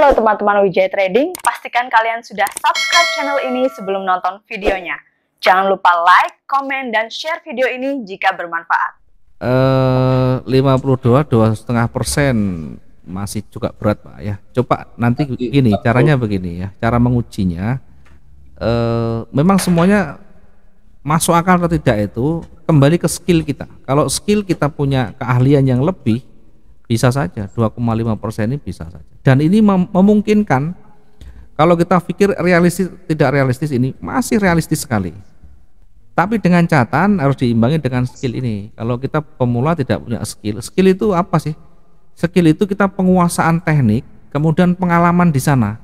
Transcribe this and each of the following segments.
Halo teman-teman Wijaya Trading, pastikan kalian sudah subscribe channel ini sebelum nonton videonya. Jangan lupa like, komen, dan share video ini jika bermanfaat. Uh, 52, 2,5 persen masih juga berat pak ya. Coba nanti begini caranya begini ya, cara mengujinya. Uh, memang semuanya masuk akal atau tidak itu kembali ke skill kita. Kalau skill kita punya keahlian yang lebih, bisa saja 2,5 persen ini bisa saja. Dan ini mem memungkinkan kalau kita pikir realistis tidak realistis ini masih realistis sekali. Tapi dengan catatan harus diimbangi dengan skill ini. Kalau kita pemula tidak punya skill, skill itu apa sih? Skill itu kita penguasaan teknik, kemudian pengalaman di sana.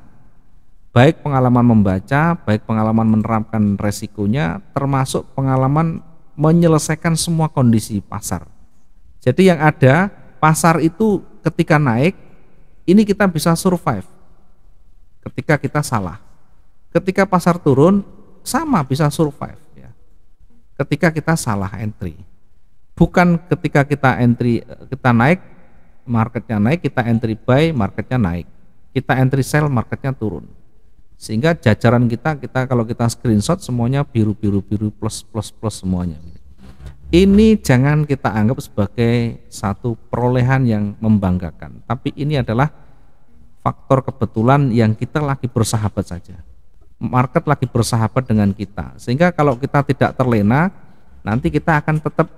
Baik pengalaman membaca, baik pengalaman menerapkan resikonya, termasuk pengalaman menyelesaikan semua kondisi pasar. Jadi yang ada pasar itu ketika naik ini kita bisa survive ketika kita salah. Ketika pasar turun sama bisa survive ya. Ketika kita salah entry. Bukan ketika kita entry eh, kita naik marketnya naik, kita entry buy marketnya naik. Kita entry sell marketnya turun sehingga jajaran kita kita kalau kita screenshot semuanya biru biru biru plus plus plus semuanya ini jangan kita anggap sebagai satu perolehan yang membanggakan, tapi ini adalah faktor kebetulan yang kita lagi bersahabat saja. Market lagi bersahabat dengan kita, sehingga kalau kita tidak terlena, nanti kita akan tetap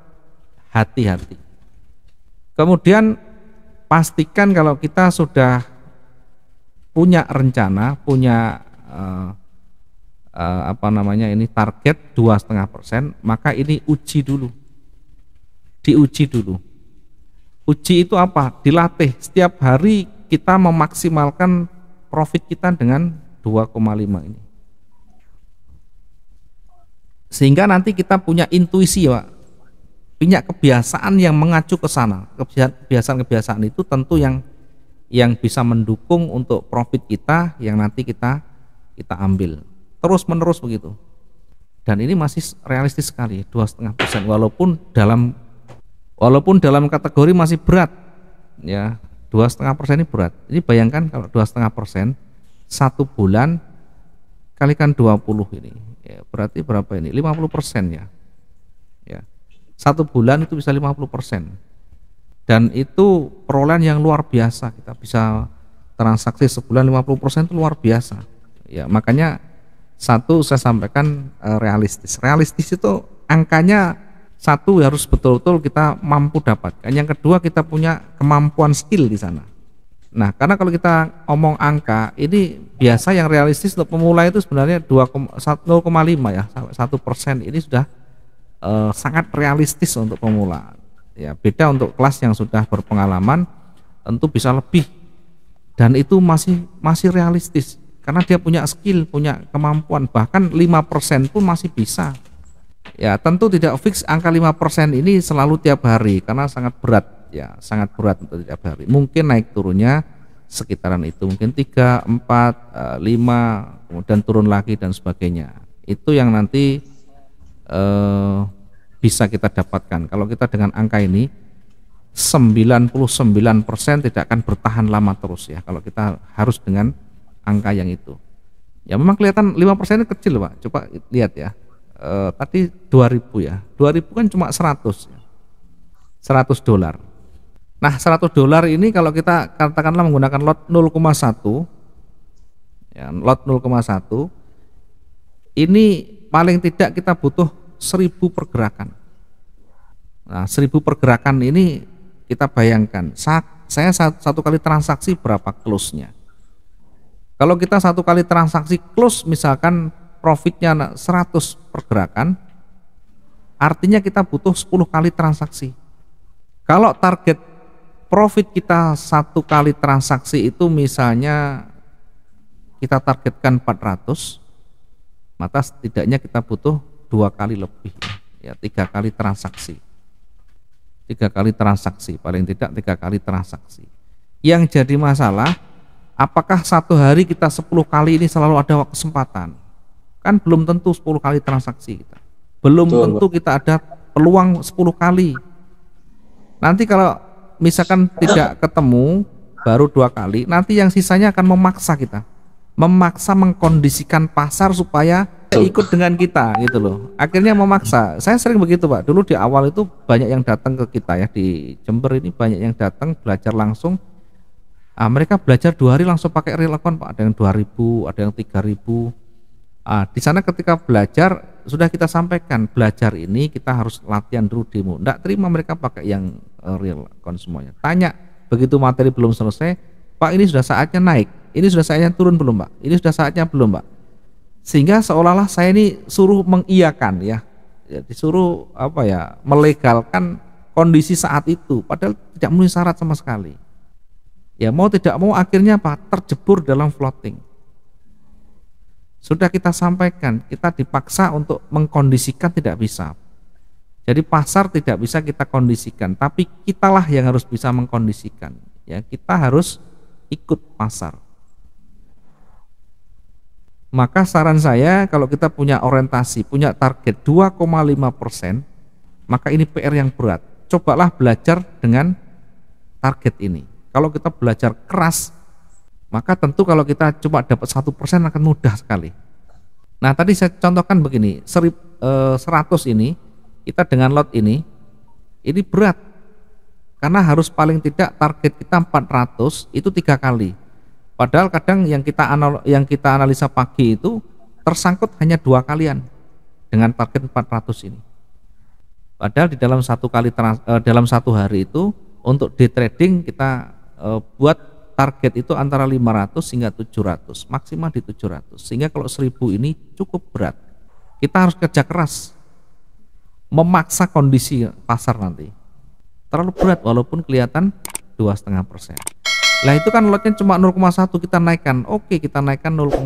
hati-hati. Kemudian pastikan kalau kita sudah punya rencana, punya uh, uh, apa namanya ini target dua setengah persen, maka ini uji dulu diuji dulu. Uji itu apa? Dilatih. Setiap hari kita memaksimalkan profit kita dengan 2,5 ini. Sehingga nanti kita punya intuisi, Pak. Punya kebiasaan yang mengacu ke sana. Kebiasaan-kebiasaan itu tentu yang yang bisa mendukung untuk profit kita yang nanti kita kita ambil terus menerus begitu dan ini masih realistis sekali dua setengah persen walaupun dalam walaupun dalam kategori masih berat ya dua setengah persen ini berat ini bayangkan kalau dua setengah persen satu bulan kalikan 20 ini ya, berarti berapa ini 50 persen ya ya satu bulan itu bisa 50 persen dan itu perolehan yang luar biasa kita bisa transaksi sebulan 50 persen itu luar biasa ya makanya satu saya sampaikan eh, realistis realistis itu angkanya satu harus betul-betul kita mampu dapatkan. Yang kedua kita punya kemampuan skill di sana. Nah, karena kalau kita omong angka, ini biasa yang realistis untuk pemula itu sebenarnya 0,5 ya, satu persen ini sudah e, sangat realistis untuk pemula. Ya, beda untuk kelas yang sudah berpengalaman, tentu bisa lebih dan itu masih masih realistis karena dia punya skill, punya kemampuan bahkan 5% pun masih bisa Ya, tentu tidak fix angka 5% ini selalu tiap hari karena sangat berat ya, sangat berat untuk tiap hari. Mungkin naik turunnya sekitaran itu mungkin 3, 4, 5 kemudian turun lagi dan sebagainya. Itu yang nanti eh, bisa kita dapatkan. Kalau kita dengan angka ini 99% tidak akan bertahan lama terus ya kalau kita harus dengan angka yang itu. Ya memang kelihatan 5% kecil Pak, coba lihat ya eh, tadi 2000 ya 2000 kan cuma 100 100 dolar nah 100 dolar ini kalau kita katakanlah menggunakan lot 0,1 ya, lot 0,1 ini paling tidak kita butuh 1000 pergerakan nah 1000 pergerakan ini kita bayangkan saya satu kali transaksi berapa close-nya kalau kita satu kali transaksi close misalkan profitnya 100 pergerakan, artinya kita butuh 10 kali transaksi. Kalau target profit kita satu kali transaksi itu misalnya kita targetkan 400, maka setidaknya kita butuh dua kali lebih, ya tiga kali transaksi. Tiga kali transaksi, paling tidak tiga kali transaksi. Yang jadi masalah, apakah satu hari kita 10 kali ini selalu ada kesempatan? kan belum tentu 10 kali transaksi kita. Belum Betul, tentu kita ada peluang 10 kali. Nanti kalau misalkan tidak ketemu baru dua kali, nanti yang sisanya akan memaksa kita. Memaksa mengkondisikan pasar supaya ikut dengan kita gitu loh. Akhirnya memaksa. Saya sering begitu, Pak. Dulu di awal itu banyak yang datang ke kita ya di Jember ini banyak yang datang belajar langsung Ah, mereka belajar dua hari langsung pakai real account pak ada yang dua ribu ada yang tiga ribu Uh, di sana ketika belajar sudah kita sampaikan belajar ini kita harus latihan dulu demo. Tidak terima mereka pakai yang eh, real konsumonya. Tanya begitu materi belum selesai, Pak ini sudah saatnya naik, ini sudah saatnya turun belum Pak, ini sudah saatnya belum Pak. Sehingga seolah-olah saya ini suruh mengiyakan ya, ya disuruh apa ya melegalkan kondisi saat itu, padahal tidak memenuhi syarat sama sekali. Ya mau tidak mau akhirnya Pak terjebur dalam floating sudah kita sampaikan, kita dipaksa untuk mengkondisikan tidak bisa. Jadi pasar tidak bisa kita kondisikan, tapi kitalah yang harus bisa mengkondisikan. Ya, kita harus ikut pasar. Maka saran saya kalau kita punya orientasi, punya target 2,5 maka ini PR yang berat. Cobalah belajar dengan target ini. Kalau kita belajar keras, maka tentu kalau kita coba dapat satu persen akan mudah sekali. Nah tadi saya contohkan begini, serip, e, 100 ini kita dengan lot ini, ini berat karena harus paling tidak target kita 400 itu tiga kali. Padahal kadang yang kita anal, yang kita analisa pagi itu tersangkut hanya dua kalian dengan target 400 ini. Padahal di dalam satu kali trans, e, dalam satu hari itu untuk di trading kita e, buat target itu antara 500 hingga 700 maksimal di 700 sehingga kalau 1000 ini cukup berat kita harus kerja keras memaksa kondisi pasar nanti terlalu berat walaupun kelihatan dua setengah persen lah itu kan lotnya cuma 0,1 kita naikkan oke kita naikkan 0,2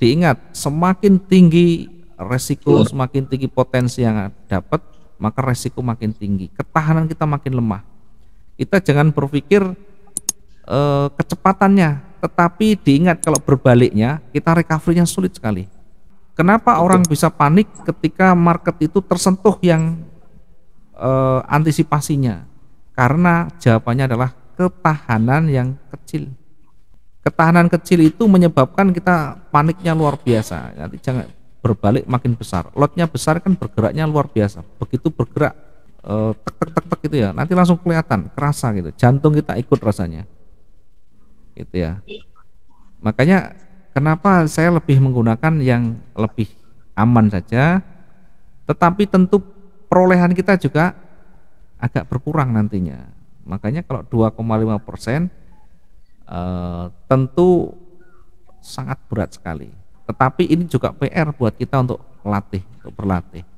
diingat semakin tinggi resiko semakin tinggi potensi yang dapat maka resiko makin tinggi ketahanan kita makin lemah kita jangan berpikir eh, kecepatannya, tetapi diingat kalau berbaliknya kita recovery-nya sulit sekali. Kenapa Betul. orang bisa panik ketika market itu tersentuh yang eh, antisipasinya? Karena jawabannya adalah ketahanan yang kecil. Ketahanan kecil itu menyebabkan kita paniknya luar biasa. Nanti jangan berbalik makin besar. Lotnya besar kan bergeraknya luar biasa. Begitu bergerak eh, tek tek tek tek gitu ya. Nanti langsung kelihatan, kerasa gitu. Jantung kita ikut rasanya gitu ya makanya kenapa saya lebih menggunakan yang lebih aman saja tetapi tentu perolehan kita juga agak berkurang nantinya makanya kalau 2,5 persen eh, tentu sangat berat sekali tetapi ini juga PR buat kita untuk melatih untuk berlatih